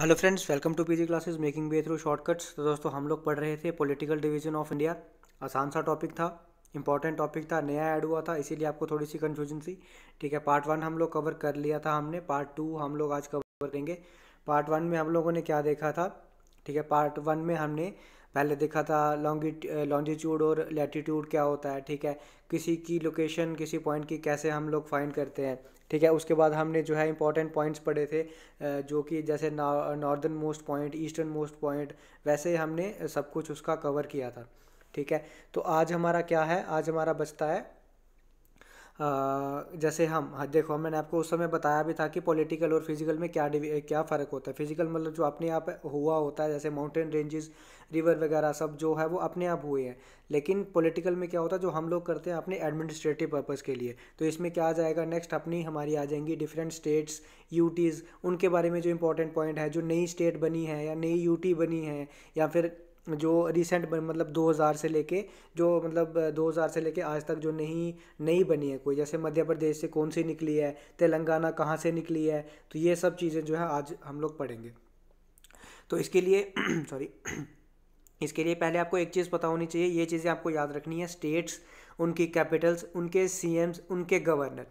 hello friends welcome to PG classes making way through shortcuts तो दोस्तों हम लोग पढ़ रहे थे पॉलिटिकल डिवीजन ऑफ इंडिया आसान सा टॉपिक था इंपॉर्टेंट टॉपिक था नया ऐड हुआ था इसीलिए आपको थोड़ी सी कन्फ्यूजन थी ठीक है पार्ट वन हम लोग कवर कर लिया था हमने पार्ट टू हम लोग आज कवर करेंगे पार्ट वन में हम लोगों ने क्या देखा था ठीक है पार्ट वन में हमने पहले देखा था लॉन्गी लॉन्जिट्यूड और लेटीट्यूड क्या होता है ठीक है किसी की लोकेशन किसी पॉइंट की कैसे हम लोग फाइंड करते हैं ठीक है उसके बाद हमने जो है इंपॉर्टेंट पॉइंट्स पढ़े थे जो कि जैसे northern most point eastern most point वैसे हमने सब कुछ उसका कवर किया था ठीक है तो आज हमारा क्या है आज हमारा बचता है जैसे हम हाँ देखो मैंने आपको उस समय बताया भी था कि पॉलिटिकल और फिजिकल में क्या क्या फ़र्क होता है फिजिकल मतलब जो अपने आप हुआ होता है जैसे माउंटेन रेंजेस रिवर वगैरह सब जो है वो अपने आप हुए हैं लेकिन पॉलिटिकल में क्या होता है जो हम लोग करते हैं अपने एडमिनिस्ट्रेटिव पर्पज़ के लिए तो इसमें क्या आ जाएगा नेक्स्ट अपनी हमारी आ जाएंगी डिफरेंट स्टेट्स यूटीज़ उनके बारे में जो इंपॉर्टेंट पॉइंट है जो नई स्टेट बनी है या नई यूटी बनी है या फिर जो रिसेंट मतलब 2000 से लेके जो मतलब 2000 से लेके आज तक जो नहीं नहीं बनी है कोई जैसे मध्य प्रदेश से कौन सी निकली है तेलंगाना कहाँ से निकली है तो ये सब चीज़ें जो है आज हम लोग पढ़ेंगे तो इसके लिए सॉरी इसके लिए पहले आपको एक चीज़ पता होनी चाहिए ये चीज़ें आपको याद रखनी है स्टेट्स उनकी कैपिटल्स उनके सी उनके गवर्नर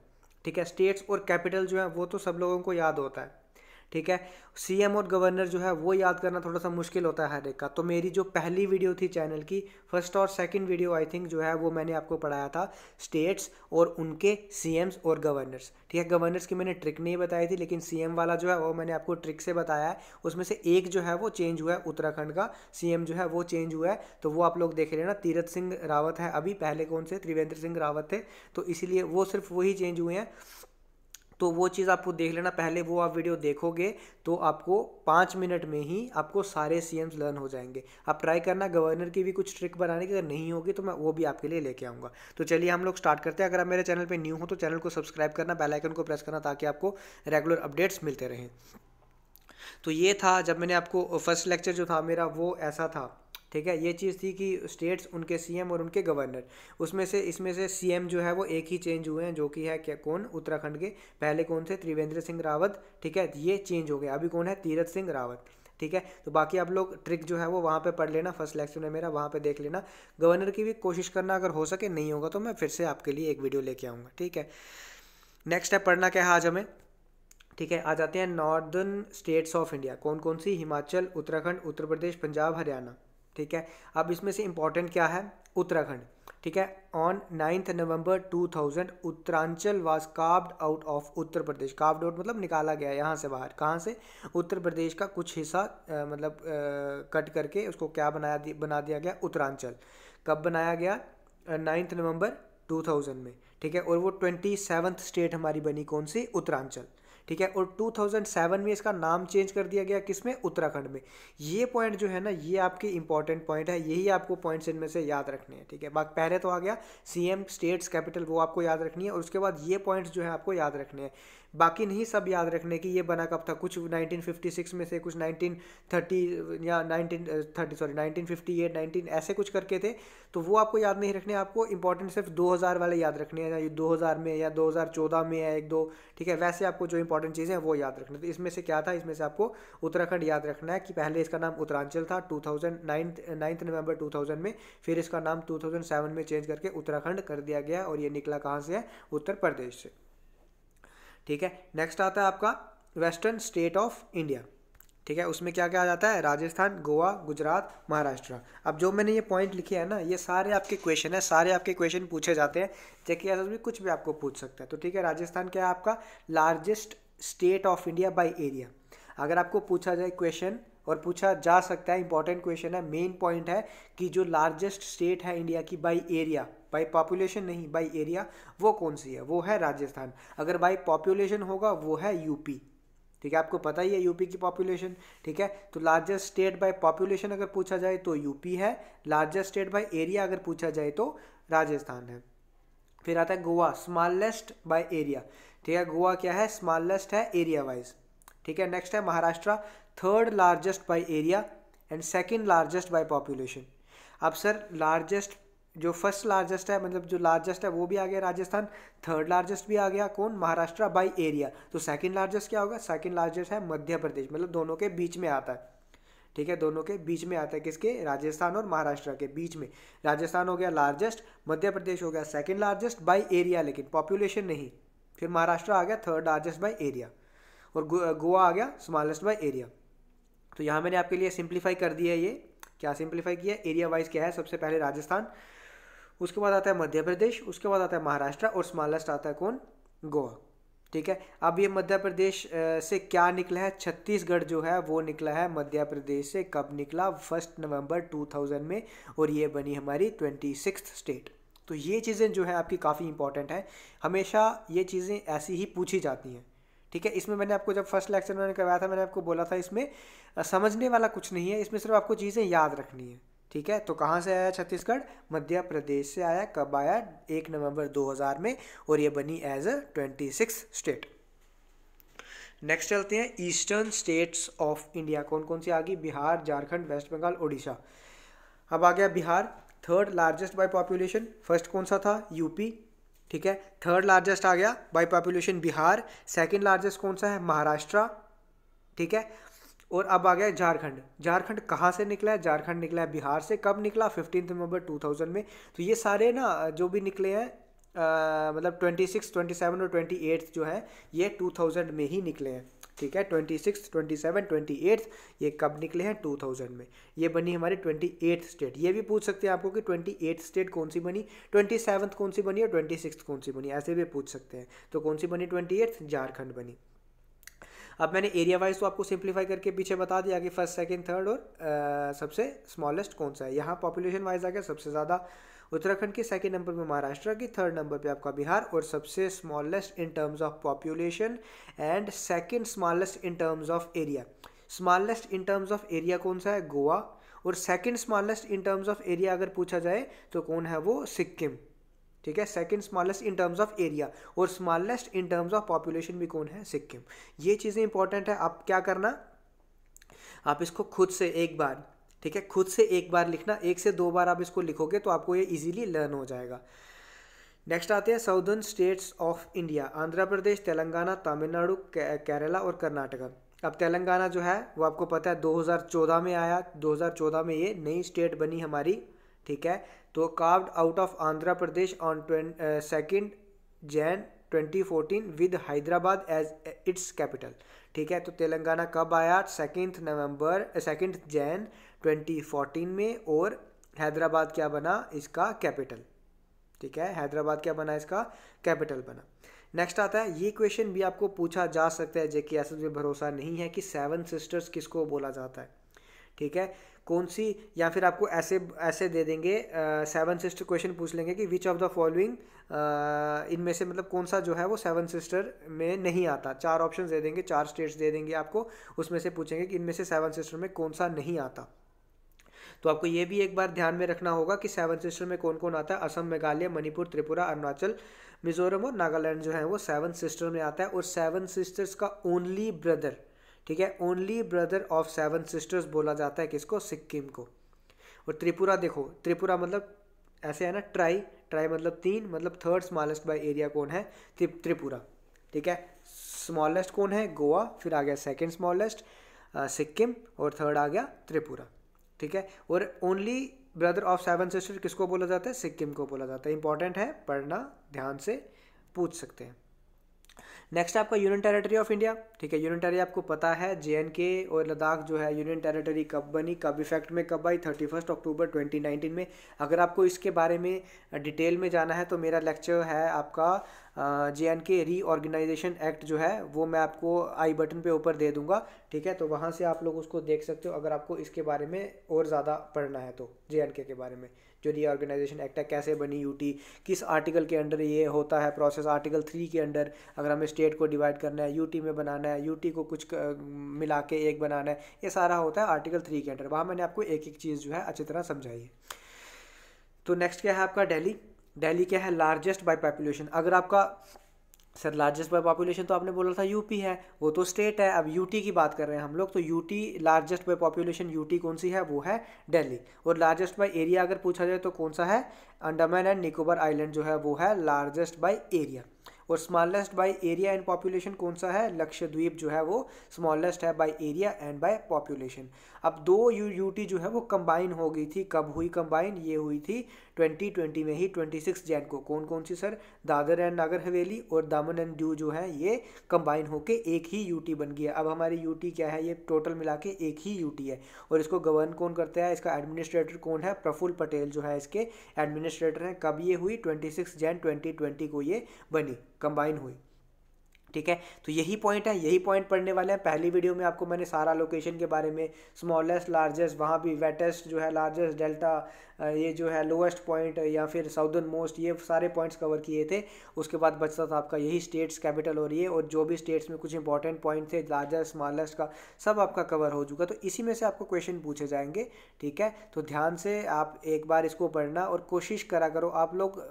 ठीक है स्टेट्स और कैपिटल जो है वो तो सब लोगों को याद होता है ठीक है सीएम और गवर्नर जो है वो याद करना थोड़ा सा मुश्किल होता है हर एक का तो मेरी जो पहली वीडियो थी चैनल की फर्स्ट और सेकंड वीडियो आई थिंक जो है वो मैंने आपको पढ़ाया था स्टेट्स और उनके सीएम्स और गवर्नर्स ठीक है गवर्नर्स की मैंने ट्रिक नहीं बताई थी लेकिन सीएम वाला जो है वो मैंने आपको ट्रिक से बताया है उसमें से एक जो है वो चेंज हुआ है उत्तराखंड का सीएम जो है वो चेंज हुआ है तो वो आप लोग देख लेना तीरथ सिंह रावत है अभी पहले कौन से त्रिवेंद्र सिंह रावत थे तो इसीलिए वो सिर्फ वही चेंज हुए हैं तो वो चीज़ आपको देख लेना पहले वो आप वीडियो देखोगे तो आपको पाँच मिनट में ही आपको सारे सी लर्न हो जाएंगे आप ट्राई करना गवर्नर की भी कुछ ट्रिक बनाने की अगर नहीं होगी तो मैं वो भी आपके लिए लेके आऊँगा तो चलिए हम लोग स्टार्ट करते हैं अगर आप मेरे चैनल पर न्यू हो तो चैनल को सब्सक्राइब करना बेलाइकन को प्रेस करना ताकि आपको रेगुलर अपडेट्स मिलते रहें तो ये था जब मैंने आपको फर्स्ट uh, लेक्चर जो था मेरा वो ऐसा था ठीक है ये चीज़ थी कि स्टेट्स उनके सीएम और उनके गवर्नर उसमें से इसमें से सीएम जो है वो एक ही चेंज हुए हैं जो कि है क्या कौन उत्तराखंड के पहले कौन थे त्रिवेंद्र सिंह रावत ठीक है ये चेंज हो गया अभी कौन है तीरथ सिंह रावत ठीक है तो बाकी आप लोग ट्रिक जो है वो वहाँ पे पढ़ लेना फर्स्ट लेक्चर में मेरा वहाँ पे देख लेना गवर्नर की भी कोशिश करना अगर हो सके नहीं होगा तो मैं फिर से आपके लिए एक वीडियो लेके आऊँगा ठीक है नेक्स्ट है पढ़ना क्या है आज हमें ठीक है आ जाते हैं नॉर्दर्न स्टेट्स ऑफ इंडिया कौन कौन सी हिमाचल उत्तराखंड उत्तर प्रदेश पंजाब हरियाणा ठीक है अब इसमें से इम्पॉर्टेंट क्या है उत्तराखंड ठीक है on ninth November 2000 Uttaranchal was carved out of Uttar Pradesh carved out मतलब निकाला गया यहाँ से बाहर कहाँ से उत्तर प्रदेश का कुछ हिस्सा मतलब आ, कट करके उसको क्या बनाया दि, बना दिया गया उत्तरांचल कब बनाया गया नाइन्थ नवंबर 2000 में ठीक है और वो ट्वेंटी सेवन्थ स्टेट हमारी बनी कौन सी उत्तरांचल ठीक है और 2007 में इसका नाम चेंज कर दिया गया किसमें उत्तराखंड में ये पॉइंट जो है ना ये आपके इंपॉर्टेंट पॉइंट है यही आपको पॉइंट्स इनमें से याद रखने हैं ठीक है बाकी पहले तो आ गया सीएम स्टेट्स कैपिटल वो आपको याद रखनी है और उसके बाद ये पॉइंट्स जो है आपको याद रखने हैं बाकी नहीं सब याद रखने की ये बना कब था कुछ 1956 में से कुछ 1930 या 1930 सॉरी नाइनटीन 19 ऐसे कुछ करके थे तो वो आपको याद नहीं रखने आपको इंपॉर्टेंट सिर्फ 2000 वाले याद रखने हैं या 2000 में या 2014 में या एक दो ठीक है वैसे आपको जो इंपॉर्टेंट चीज़ें हैं वो याद रखना तो इसमें से क्या था इसमें से आपको उत्तराखंड याद रखना है कि पहले इसका नाम उत्तरांचल था टू थाउजेंड नवंबर टू में फिर इसका नाम टू में चेंज करके उत्तराखंड कर दिया गया और ये निकला कहाँ से है उत्तर प्रदेश से ठीक है नेक्स्ट आता है आपका वेस्टर्न स्टेट ऑफ इंडिया ठीक है उसमें क्या क्या आ जाता है राजस्थान गोवा गुजरात महाराष्ट्र अब जो मैंने ये पॉइंट लिखे हैं ना ये सारे आपके क्वेश्चन है सारे आपके क्वेश्चन पूछे जाते हैं जैके एस कुछ भी आपको पूछ सकता है तो ठीक है राजस्थान क्या है आपका largest state of India by area अगर आपको पूछा जाए क्वेश्चन और पूछा जा सकता है इंपॉर्टेंट क्वेश्चन है मेन पॉइंट है कि जो लार्जेस्ट स्टेट है इंडिया की बाई एरिया बाई पॉपुलेशन नहीं बाई एरिया वो कौन सी है वो है राजस्थान अगर बाई पॉपुलेशन होगा वो है यूपी ठीक है आपको पता ही है यूपी की पॉपुलेशन ठीक है तो लार्जेस्ट स्टेट बाय पॉपुलेशन अगर पूछा जाए तो यूपी है लार्जेस्ट स्टेट बाय एरिया अगर पूछा जाए तो राजस्थान है फिर आता है गोवा स्मॉलेस्ट बाय एरिया ठीक है गोवा क्या है स्मॉलेस्ट है एरिया वाइज ठीक है नेक्स्ट है Maharashtra third largest by area and second largest by population अब सर लार्जेस्ट जो फर्स्ट लार्जेस्ट है मतलब जो लार्जेस्ट है वो भी आ गया राजस्थान थर्ड लार्जेस्ट भी आ गया कौन महाराष्ट्र बाय एरिया तो सेकंड लार्जेस्ट क्या होगा सेकंड लार्जेस्ट है मध्य प्रदेश मतलब दोनों के बीच में आता है ठीक है दोनों के बीच में आता है किसके राजस्थान और महाराष्ट्र के बीच में राजस्थान हो गया लार्जेस्ट मध्य प्रदेश हो गया सेकेंड लार्जेस्ट बाई एरिया लेकिन पॉपुलेशन नहीं फिर महाराष्ट्र आ गया थर्ड लार्जेस्ट बाई एरिया और गोवा आ गया स्मॉलेस्ट बाई एरिया तो यहाँ मैंने आपके लिए सिंप्लीफाई कर दिया है ये क्या सिंप्लीफाई किया एरिया वाइज क्या है सबसे पहले राजस्थान उसके बाद आता है मध्य प्रदेश उसके बाद आता है महाराष्ट्र और स्मॉलेस्ट आता है कौन गोवा ठीक है अब ये मध्य प्रदेश से क्या निकला है छत्तीसगढ़ जो है वो निकला है मध्य प्रदेश से कब निकला फर्स्ट नवंबर 2000 में और ये बनी हमारी ट्वेंटी स्टेट तो ये चीज़ें जो है आपकी काफ़ी इंपॉर्टेंट हैं हमेशा ये चीज़ें ऐसी ही पूछी जाती हैं ठीक है इसमें मैंने आपको जब फर्स्ट लेक्चर मैंने करवाया था मैंने आपको बोला था इसमें समझने वाला कुछ नहीं है इसमें सिर्फ आपको चीज़ें याद रखनी है ठीक है तो कहाँ से आया छत्तीसगढ़ मध्य प्रदेश से आया कब आया एक नवंबर 2000 में और ये बनी as a twenty six state next चलते हैं ईस्टर्न स्टेट्स ऑफ इंडिया कौन कौन सी आ गई बिहार झारखंड वेस्ट बंगाल उड़ीसा अब आ गया Bihar third largest by population first कौन सा था यूपी ठीक है थर्ड लार्जेस्ट आ गया by population Bihar second largest कौन सा है महाराष्ट्र ठीक है और अब आ गया झारखंड झारखंड कहाँ से निकला है झारखंड निकला है बिहार से कब निकला फिफ्टीन नवंबर 2000 में तो ये सारे ना जो भी निकले हैं मतलब ट्वेंटी सिक्स ट्वेंटी सेवन और ट्वेंटी एट्थ जो है ये टू थाउजेंड में ही निकले हैं ठीक है twenty six twenty seven twenty eighth ये कब निकले हैं टू थाउजेंड में ये बनी हमारी ट्वेंटी एट्थ स्टेट ये भी पूछ सकते हैं आपको कि ट्वेंटी एट्थ स्टेट कौन सी बनी ट्वेंटी सेवन्थ कौन सी बनी और ट्वेंटी सिक्स कौन सी बनी ऐसे भी पूछ सकते हैं तो कौन सी बनी ट्वेंटी एट्थ झारखंड बनी अब मैंने एरिया वाइज तो आपको सिंप्लीफाई करके पीछे बता दिया कि फर्स्ट सेकेंड थर्ड और आ, सबसे स्मॉलेस्ट कौन सा है यहाँ पॉपुलेशन वाइज आ गया सबसे ज़्यादा उत्तराखंड की सेकेंड नंबर पर महाराष्ट्र की थर्ड नंबर पर आपका बिहार और सबसे smallest in terms of population and second smallest in terms of area smallest in terms of area कौन सा है गोवा और second smallest in terms of area अगर पूछा जाए तो कौन है वो सिक्किम ठीक है second smallest in terms of area और smallest in terms of population भी कौन है सिक्किम ये चीज़ें इंपॉर्टेंट है आप क्या करना आप इसको खुद से एक बार ठीक है खुद से एक बार लिखना एक से दो बार आप इसको लिखोगे तो आपको ये इजीली लर्न हो जाएगा नेक्स्ट आते हैं southern states of India Andhra Pradesh Telangana Tamil Nadu Kerala और कर्नाटका अब तेलंगाना जो है वो आपको पता है 2014 में आया 2014 में ये नई स्टेट बनी हमारी ठीक है तो carved out of Andhra Pradesh on second June 2014 with Hyderabad as its capital ठीक है तो तेलंगाना कब आया सेकेंड नवंबर सेकेंड जैन 2014 में और हैदराबाद क्या बना इसका कैपिटल ठीक है हैदराबाद क्या बना इसका कैपिटल बना नेक्स्ट आता है ये क्वेश्चन भी आपको पूछा जा सकता है जेके के एस भरोसा नहीं है कि सेवन सिस्टर्स किसको बोला जाता है ठीक है कौन सी या फिर आपको ऐसे ऐसे दे देंगे सेवन सिस्टर क्वेश्चन पूछ लेंगे कि विच ऑफ द फॉलोइंग इनमें से मतलब कौन सा जो है वो सेवन सिस्टर में नहीं आता चार ऑप्शन दे देंगे चार स्टेट्स दे देंगे आपको उसमें से पूछेंगे कि इनमें से सेवन सिस्टर में कौन सा नहीं आता तो आपको ये भी एक बार ध्यान में रखना होगा कि सेवन सिस्टर में कौन कौन आता है असम मेघालय मणिपुर त्रिपुरा अरुणाचल मिजोरम और नागालैंड जो है वो सेवन सिस्टर में आता है और सेवन सिस्टर्स का ओनली ब्रदर ठीक है only brother of seven sisters बोला जाता है किसको सिक्किम को और त्रिपुरा देखो त्रिपुरा मतलब ऐसे है ना ट्राई ट्राई मतलब तीन मतलब थर्ड स्मॉलेस्ट बाय एरिया कौन है त्रिपुरा ठीक है स्मॉलेस्ट कौन है गोवा फिर आ गया सेकेंड स्मॉलेस्ट सिक्किम और थर्ड आ गया त्रिपुरा ठीक है और only brother of seven sister किसको बोला जाता है सिक्किम को बोला जाता है इंपॉर्टेंट है पढ़ना ध्यान से पूछ सकते हैं नेक्स्ट आपका यूनियन टेरिटरी ऑफ इंडिया ठीक है यूनियन टेरिटरी आपको पता है जे और लद्दाख जो है यूनियन टेरिटरी कब बनी कब इफेक्ट में कब आई thirty first October twenty nineteen में अगर आपको इसके बारे में डिटेल में जाना है तो मेरा लेक्चर है आपका J and K reorganisation act जो है वो मैं आपको आई बटन पे ऊपर दे दूंगा ठीक है तो वहाँ से आप लोग उसको देख सकते हो अगर आपको इसके बारे में और ज़्यादा पढ़ना है तो जे एन के बारे में जो रीऑर्गेनाइजेशन एक्ट है कैसे बनी यूटी किस आर्टिकल के अंडर ये होता है प्रोसेस आर्टिकल थ्री के अंडर अगर हमें स्टेट को डिवाइड करना है यूटी में बनाना है यूटी को कुछ मिला के एक बनाना है ये सारा होता है आर्टिकल थ्री के अंडर वहाँ मैंने आपको एक एक चीज़ जो है अच्छी तरह समझाई है तो नेक्स्ट क्या है आपका डेली डेली क्या है लार्जेस्ट बाई पॉपुलेशन अगर आपका सर लार्जेस्ट बाय पॉपुलेशन तो आपने बोला था यूपी है वो तो स्टेट है अब यूटी की बात कर रहे हैं हम लोग तो UT largest by population UT कौन सी है वो है दिल्ली और लार्जेस्ट बाय एरिया अगर पूछा जाए तो कौन सा है अंडमान एंड निकोबार आइलैंड जो है वो है लार्जेस्ट बाय एरिया और smallest by area and population कौन सा है लक्षद्वीप जो है वो स्मॉलेस्ट है by area and by population अब दो यू यूटी जो है वो कंबाइन हो गई थी कब हुई कंबाइन ये हुई थी 2020 में ही 26 जैन को कौन कौन सी सर दादर एंड नागर हवेली और दामन एंड ड्यू जो है ये कंबाइन होके एक ही यूटी बन गया अब हमारी यूटी क्या है ये टोटल मिला के एक ही यूटी है और इसको गवर्न कौन करता है इसका एडमिनिस्ट्रेटर कौन है प्रफुल पटेल जो है इसके एडमिनिस्ट्रेटर हैं कब ये हुई 26 जैन ट्वेंटी को ये बनी कंबाइन हुई ठीक है तो यही पॉइंट है यही पॉइंट पढ़ने वाले हैं पहली वीडियो में आपको मैंने सारा लोकेशन के बारे में स्मॉलेस्ट लार्जेस्ट वहाँ भी वेटेस्ट जो है लार्जेस्ट डेल्टा ये जो है लोएस्ट पॉइंट या फिर साउदर्न मोस्ट ये सारे पॉइंट्स कवर किए थे उसके बाद बचता था आपका यही स्टेट्स कैपिटल और ये और जो भी स्टेट्स में कुछ इंपॉर्टेंट पॉइंट थे लार्जेस्ट स्मॉलेस्ट का सब आपका कवर हो चुका तो इसी में से आपको क्वेश्चन पूछे जाएंगे ठीक है तो ध्यान से आप एक बार इसको पढ़ना और कोशिश करा करो आप लोग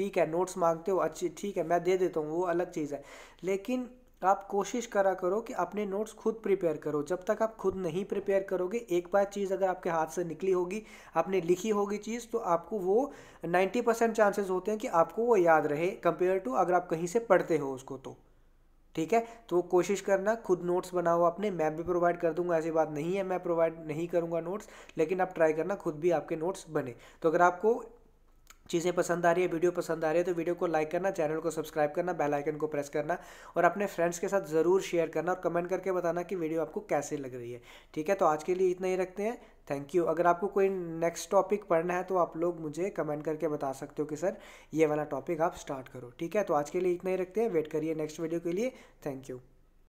ठीक है नोट्स मांगते हो अच्छी ठीक है मैं दे देता हूँ वो अलग चीज़ है लेकिन आप कोशिश करा करो कि अपने नोट्स खुद प्रिपेयर करो जब तक आप खुद नहीं प्रिपेयर करोगे एक बार चीज़ अगर आपके हाथ से निकली होगी आपने लिखी होगी चीज़ तो आपको वो 90 परसेंट चांसेस होते हैं कि आपको वो याद रहे कंपेयर टू अगर आप कहीं से पढ़ते हो उसको तो ठीक है तो कोशिश करना खुद नोट्स बनाओ अपने मैं भी प्रोवाइड कर दूंगा ऐसी बात नहीं है मैं प्रोवाइड नहीं करूंगा नोट्स लेकिन आप ट्राई करना खुद भी आपके नोट्स बने तो अगर आपको चीज़ें पसंद आ रही है वीडियो पसंद आ रही है तो वीडियो को लाइक करना चैनल को सब्सक्राइब करना बेल आइकन को प्रेस करना और अपने फ्रेंड्स के साथ ज़रूर शेयर करना और कमेंट करके बताना कि वीडियो आपको कैसे लग रही है ठीक है तो आज के लिए इतना ही रखते हैं थैंक यू अगर आपको कोई नेक्स्ट टॉपिक पढ़ना है तो आप लोग मुझे कमेंट करके बता सकते हो कि सर ये वाला टॉपिक आप स्टार्ट करो ठीक है तो आज के लिए इतना ही रखते हैं वेट करिए नेक्स्ट वीडियो के लिए थैंक यू